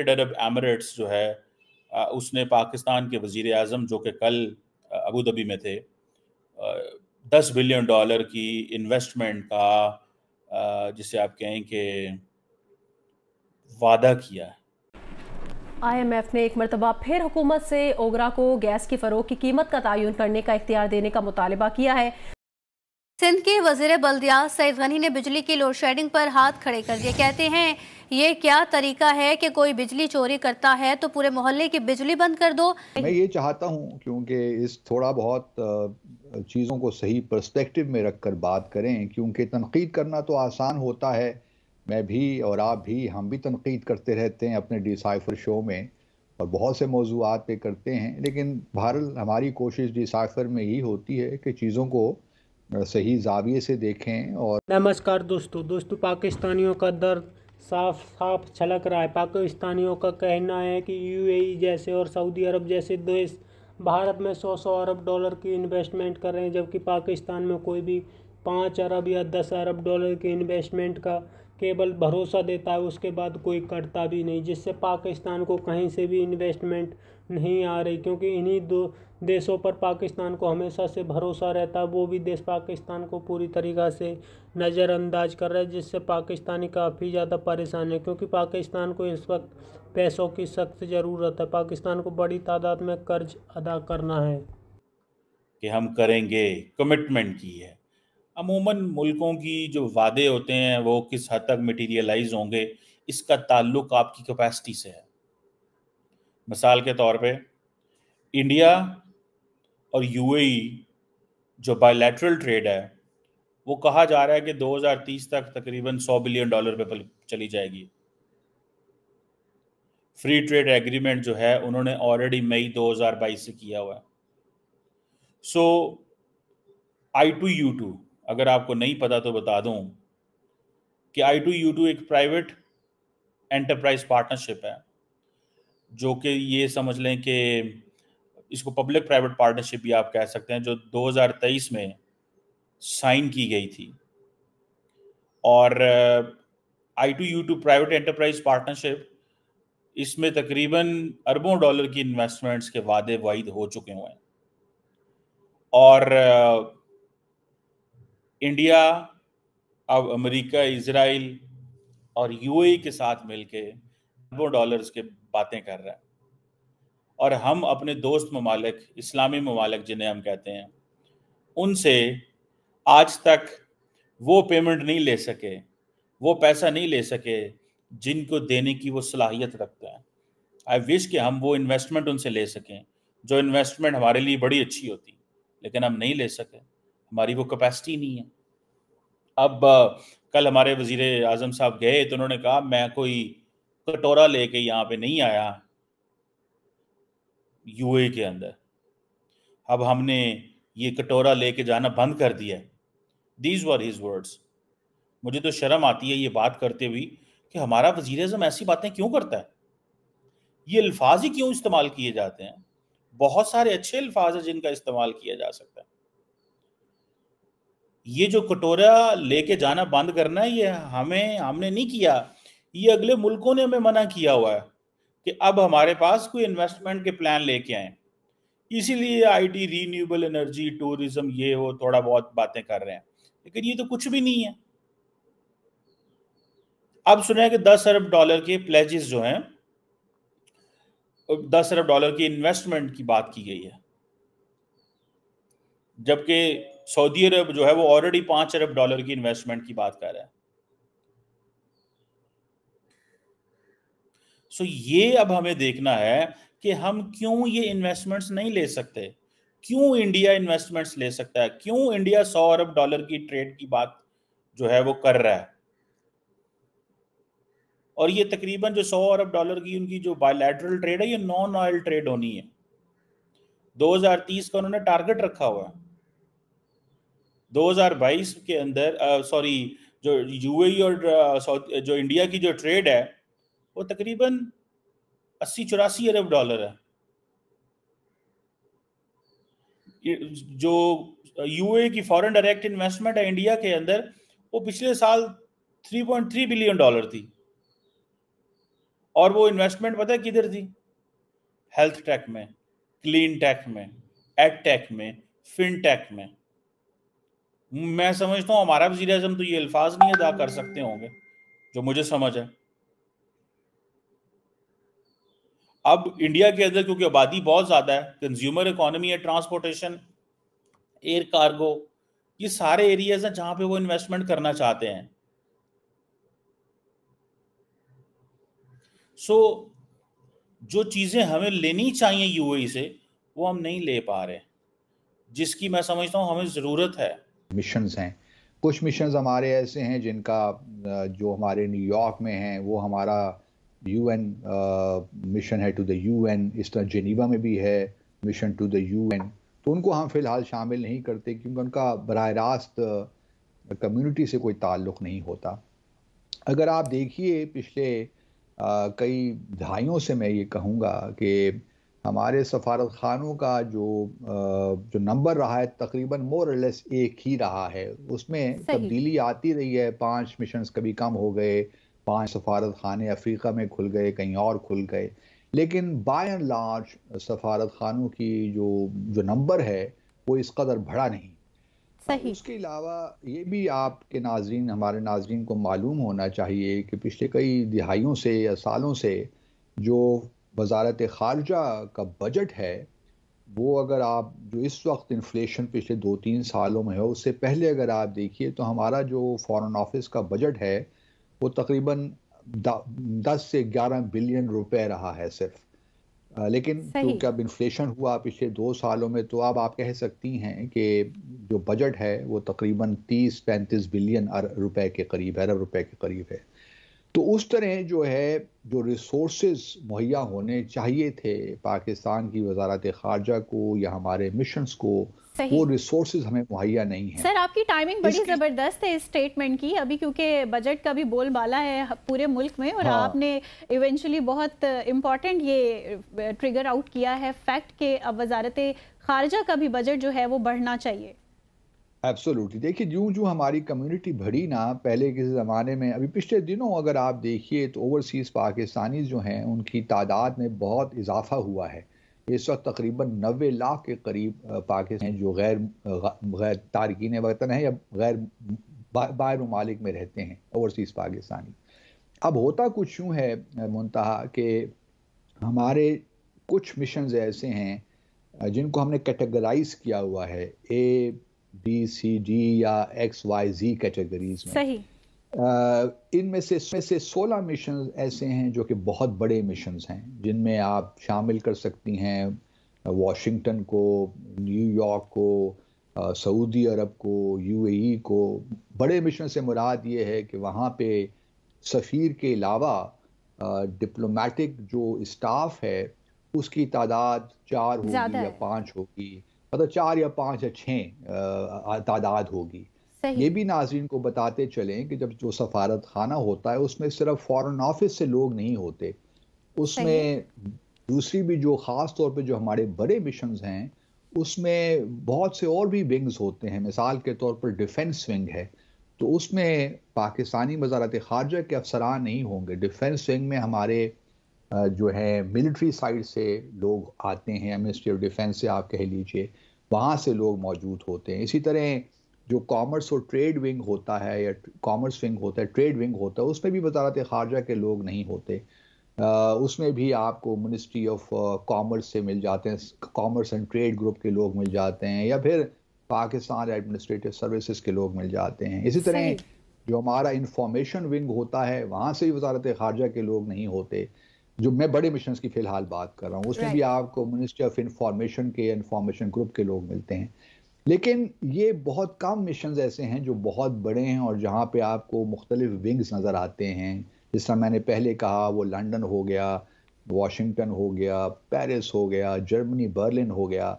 United Arab Emirates जो है उसने पाकिस्तान के वजीर अजम जो कि कल अबू धाबी में थे दस बिलियन डॉलर की इन्वेस्टमेंट का जिसे आप कहें कि वादा किया है आईएमएफ ने एक मरतबा फिर हुकूमत से ओगरा को गैस की फरोख की कीमत का तयन करने का इख्तियार देने का मुतालबा किया है सिंध के वजीर बल्दिया सैद गनी ने बिजली की लोड शेडिंग पर हाथ खड़े कर दिए कहते हैं ये क्या तरीका है कि कोई बिजली चोरी करता है तो पूरे मोहल्ले की बिजली बंद कर दो मैं ये चाहता हूँ क्योंकि इस थोड़ा बहुत चीज़ों को सही परस्पेक्टिव में रख कर बात करें क्योंकि तनकीद करना तो आसान होता है मैं भी और आप भी हम भी तनकीद करते रहते हैं अपने डिसाइफर शो में और बहुत से मौजूद पे करते हैं लेकिन बहरल हमारी कोशिश डिसाइफर में ही होती है कि चीज़ों को सही जाविये से देखें और नमस्कार दोस्तों दोस्तों पाकिस्तानियों का दर्द साफ साफ छलक रहा है पाकिस्तानियों का कहना है कि यूएई जैसे और सऊदी अरब जैसे देश भारत में सौ सौ अरब डॉलर की इन्वेस्टमेंट कर रहे हैं जबकि पाकिस्तान में कोई भी पाँच अरब या दस अरब डॉलर की इन्वेस्टमेंट का केवल भरोसा देता है उसके बाद कोई करता भी नहीं जिससे पाकिस्तान को कहीं से भी इन्वेस्टमेंट नहीं आ रही क्योंकि इन्हीं दो देशों पर पाकिस्तान को हमेशा से भरोसा रहता है वो भी देश पाकिस्तान को पूरी तरीक़ा से नज़रअंदाज कर रहे हैं जिससे पाकिस्तानी काफ़ी ज़्यादा परेशान है क्योंकि पाकिस्तान को इस वक्त पैसों की सख्त ज़रूरत है पाकिस्तान को बड़ी तादाद में कर्ज अदा करना है कि हम करेंगे कमिटमेंट की है अमूमन मुल्कों की जो वादे होते हैं वो किस हद तक मटीरियलाइज होंगे इसका ताल्लुक आपकी कैपेसिटी से है मिसाल के तौर पे इंडिया और यूएई जो बायोलेटरल ट्रेड है वो कहा जा रहा है कि 2030 तक तकरीबन 100 बिलियन डॉलर पे चली जाएगी फ्री ट्रेड एग्रीमेंट जो है उन्होंने ऑलरेडी मई 2022 से किया हुआ है so I two U two अगर आपको नहीं पता तो बता दूं कि आई टू यू टू एक प्राइवेट एंटरप्राइज पार्टनरशिप है जो कि ये समझ लें कि इसको पब्लिक प्राइवेट पार्टनरशिप भी आप कह सकते हैं जो 2023 में साइन की गई थी और I two U two private enterprise partnership इसमें तकरीबन अरबों डॉलर की इन्वेस्टमेंट्स के वादे वाइद हो चुके हुए हैं और इंडिया uh, अब अमेरिका इसराइल और यूएई e के साथ मिलके अरबों डॉलर्स के बातें कर रहा है और हम अपने दोस्त ममालिक इस्लामी ममालिक जिन्हें हम कहते हैं उनसे आज तक वो पेमेंट नहीं ले सके वो पैसा नहीं ले सके जिनको देने की वो सलाहियत रखता है आई विश कि हम वो इन्वेस्टमेंट उनसे ले सकें जो इन्वेस्टमेंट हमारे लिए बड़ी अच्छी होती लेकिन हम नहीं ले सके हमारी वो कैपेसिटी नहीं है अब कल हमारे वजीर आजम साहब गए तो उन्होंने कहा मैं कोई कटोरा लेके यहां पे नहीं आया यूए के अंदर अब हमने ये कटोरा लेके जाना बंद कर दिया है दीज वर हिज वर्ड्स मुझे तो शर्म आती है ये बात करते हुए कि हमारा वजीर अजम ऐसी बातें क्यों करता है ये अल्फाज ही क्यों इस्तेमाल किए जाते हैं बहुत सारे अच्छे अल्फाज हैं जिनका इस्तेमाल किया जा सकता है ये जो कटोरा लेके जाना बंद करना है ये हमें हमने नहीं किया ये अगले मुल्कों ने हमें मना किया हुआ है कि अब हमारे पास कोई इन्वेस्टमेंट के प्लान लेके आए इसीलिए आईटी रीन्यूएबल एनर्जी टूरिज्म ये वो थोड़ा बहुत बातें कर रहे हैं लेकिन ये तो कुछ भी नहीं है अब सुने कि दस अरब डॉलर के प्लेजेस जो हैं दस अरब डॉलर की इन्वेस्टमेंट की बात की गई है जबकि सऊदी अरब जो है वो ऑलरेडी पांच अरब डॉलर की इन्वेस्टमेंट की बात कर रहा है सो ये अब हमें देखना है कि हम क्यों ये इन्वेस्टमेंट्स नहीं ले सकते क्यों इंडिया इन्वेस्टमेंट्स ले सकता है क्यों इंडिया सौ अरब डॉलर की ट्रेड की बात जो है वो कर रहा है और ये तकरीबन जो सौ अरब डॉलर की उनकी जो बायोलैटरल ट्रेड है ये नॉन ऑयल ट्रेड होनी है 2030 का उन्होंने टारगेट रखा हुआ है 2022 के अंदर सॉरी जो यूएई e और जो इंडिया की जो ट्रेड है वो तकरीबन अस्सी चौरासी अरब डॉलर है जो यूए की फॉरेन डायरेक्ट इन्वेस्टमेंट है इंडिया के अंदर वो पिछले साल 3.3 बिलियन डॉलर थी और वो इन्वेस्टमेंट पता है किधर थी हेल्थ टेक में क्लीन टेक में एड टेक में फिन टेक में मैं समझता हूँ हमारा वजी अजम तो ये अल्फाज नहीं अदा कर सकते होंगे जो मुझे समझ है अब इंडिया के अंदर क्योंकि आबादी बहुत ज़्यादा है कंज्यूमर इकोनॉमी है ट्रांसपोर्टेशन एयर कार्गो ये सारे एरियाज हैं जहां पे वो इन्वेस्टमेंट करना चाहते हैं सो so, जो चीज़ें हमें लेनी चाहिए यूएई e से वो हम नहीं ले पा रहे जिसकी मैं समझता हूँ हमें ज़रूरत है मिशन हैं कुछ मिशन हमारे ऐसे हैं जिनका जो हमारे न्यूयॉर्क में हैं वो हमारा यू एन मिशन है टू द यू एन इस तरह जेनीवा में भी है mission to the U N तो उनको हम फिलहाल शामिल नहीं करते क्योंकि उनका बर रास्त कम्युनिटी uh, से कोई ताल्लुक़ नहीं होता अगर आप देखिए पिछले आ, uh, कई दहाइयों से मैं ये कहूँगा कि हमारे सफारत खानों का जो आ, uh, जो नंबर रहा है तकरीबन लेस एक ही रहा है उसमें तब्दीली आती रही है पांच मिशन कभी कम हो गए पांच सफारत खाने अफ्रीका में खुल गए कहीं और खुल गए लेकिन बाय एंड लार्ज सफारत खानों की जो जो नंबर है वो इस कदर बढ़ा नहीं सही उसके अलावा ये भी आपके नाजरन हमारे नाजरन को मालूम होना चाहिए कि पिछले कई दिहाइयों से या सालों से जो वजारत खारजा का बजट है वो अगर आप जो इस वक्त इन्फ्लेशन पिछले दो तीन सालों में है उससे पहले अगर आप देखिए तो हमारा जो फॉरेन ऑफिस का बजट है वो तकरीबन दस से ग्यारह बिलियन रुपए रहा है सिर्फ आ, लेकिन क्योंकि अब इन्फ्लेशन हुआ पिछले दो सालों में तो अब आप कह सकती हैं कि जो बजट है वो तकरीबन तीस पैंतीस बिलियन रुपए के करीब अरब रुपए के करीब है तो उस तरह जो है जो रिसोर्स मुहैया होने चाहिए थे पाकिस्तान की वजारत खारजा को या हमारे मिशंस को वो रिसोर्स हमें मुहैया नहीं है सर आपकी टाइमिंग बड़ी ज़बरदस्त है इस स्टेटमेंट की अभी क्योंकि बजट का भी बोलबाला है पूरे मुल्क में और हाँ। आपने इवेंचुअली बहुत इम्पॉर्टेंट ये ट्रिगर आउट किया है फैक्ट के अब वजारत खारजा का भी बजट जो है वो बढ़ना चाहिए एब्सोल्युटली देखिए जूँ जो हमारी कम्युनिटी बढ़ी ना पहले के ज़माने में अभी पिछले दिनों अगर आप देखिए तो ओवरसीज़ पाकिस्तानी जो हैं उनकी तादाद में बहुत इजाफा हुआ है इस वक्त तकरीबन नबे लाख के करीब पाकिस्तान जो गैर गैर तारकिन वतन है या गैर बाहर ममालिक में रहते हैं ओवरसीज़ पाकिस्तानी अब होता कुछ यूँ है मनतहा कि हमारे कुछ मिशन ऐसे हैं जिनको हमने कैटेगराइज किया हुआ है ए बी सी डी या एक्स वाई जी कैटेगरीज में सही इनमें से इसमें से सोलह मिशन ऐसे हैं जो कि बहुत बड़े मिशन हैं जिनमें आप शामिल कर सकती हैं वाशिंगटन को न्यूयॉर्क को सऊदी अरब को यूएई e को बड़े मिशन से मुराद ये है कि वहाँ पे सफ़ीर के अलावा डिप्लोमेटिक जो स्टाफ है उसकी तादाद चार होगी या पाँच होगी मतलब चार या पाँच या छः तादाद होगी ये भी नाजरन को बताते चलें कि जब जो सफारत खाना होता है उसमें सिर्फ फॉरेन ऑफिस से लोग नहीं होते उसमें दूसरी भी जो ख़ास तौर पे जो हमारे बड़े मिशन हैं उसमें बहुत से और भी विंग्स होते हैं मिसाल के तौर पर डिफेंस विंग है तो उसमें पाकिस्तानी वजारत खारजा के अफसरान नहीं होंगे डिफेंस विंग में हमारे जो है मिलिट्री साइड से लोग आते हैं मिनिस्ट्री ऑफ डिफेंस से आप कह लीजिए वहाँ से लोग मौजूद होते हैं इसी तरह जो कॉमर्स और ट्रेड विंग होता है या कॉमर्स विंग होता है ट्रेड विंग होता है उसमें भी वजारत खारजा के लोग नहीं होते उसमें भी आपको मिनिस्ट्री ऑफ कॉमर्स से मिल जाते हैं कॉमर्स एंड ट्रेड ग्रुप के लोग मिल जाते हैं या फिर पाकिस्तान एडमिनिस्ट्रेटिव सर्विसेज के लोग मिल जाते हैं इसी तरह जो हमारा इंफॉर्मेशन विंग होता है वहाँ से भी वजारत खारजा के लोग नहीं होते जो मैं बड़े मिशन की फिलहाल बात कर रहा हूँ उसमें भी आपको मिनिस्ट्री ऑफ इंफॉर्मेशन के इंफॉर्मेशन ग्रुप के लोग मिलते हैं लेकिन ये बहुत कम मिशन ऐसे हैं जो बहुत बड़े हैं और जहाँ पे आपको मुख्तलिफ विंग्स नज़र आते हैं जिस तरह मैंने पहले कहा वो लंदन हो गया वाशिंगटन हो गया पेरिस हो गया जर्मनी बर्लिन हो गया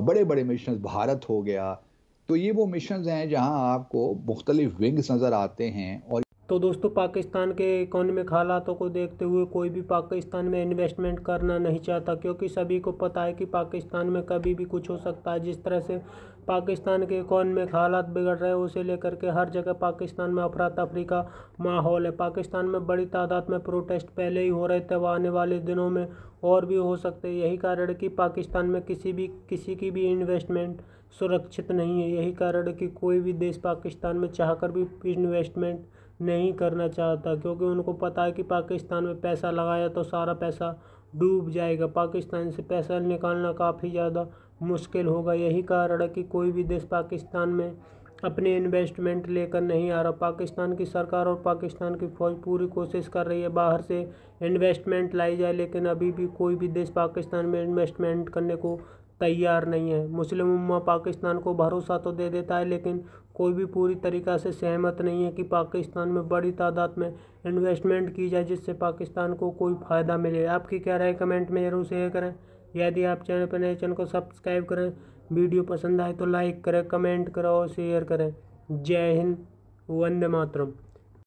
बड़े बड़े मिशन भारत हो गया तो ये वो मिशन हैं जहाँ आपको मुख्तलिफ विंग्स नज़र आते हैं और तो दोस्तों पाकिस्तान के इकोनॉमिक हालातों को देखते हुए कोई भी पाकिस्तान में इन्वेस्टमेंट करना नहीं चाहता क्योंकि सभी को पता है कि पाकिस्तान में कभी भी कुछ हो सकता है जिस तरह से पाकिस्तान के इकोनॉमिक हालात बिगड़ रहे हैं उसे लेकर के हर जगह पाकिस्तान में अफरा तफरी का माहौल है पाकिस्तान में बड़ी तादाद में प्रोटेस्ट पहले ही हो रहे थे वह आने वाले दिनों में और भी हो सकते हैं यही कारण कि पाकिस्तान में किसी भी किसी की भी इन्वेस्टमेंट सुरक्षित नहीं है यही कारण कि कोई भी देश पाकिस्तान में चाहकर भी इन्वेस्टमेंट नहीं करना चाहता क्योंकि उनको पता है कि पाकिस्तान में पैसा लगाया तो सारा पैसा डूब जाएगा पाकिस्तान से पैसा निकालना काफ़ी ज़्यादा मुश्किल होगा यही कारण है कि कोई भी देश पाकिस्तान में अपने इन्वेस्टमेंट लेकर नहीं आ रहा पाकिस्तान की सरकार और पाकिस्तान की फौज पूरी कोशिश कर रही है बाहर से इन्वेस्टमेंट लाई जाए लेकिन अभी भी कोई भी देश पाकिस्तान में इन्वेस्टमेंट करने को तैयार नहीं है मुस्लिम उम्मा पाकिस्तान को भरोसा तो दे देता है लेकिन कोई भी पूरी तरीक़ा से सहमत नहीं है कि पाकिस्तान में बड़ी तादाद में इन्वेस्टमेंट की जाए जिससे पाकिस्तान को कोई फ़ायदा मिले आपकी क्या राय कमेंट में ज़रूर शेयर करें यदि आप चैनल पर नए चैनल को सब्सक्राइब करें वीडियो पसंद आए तो लाइक करें कमेंट करें और शेयर करें जय हिंद वंदे मातरम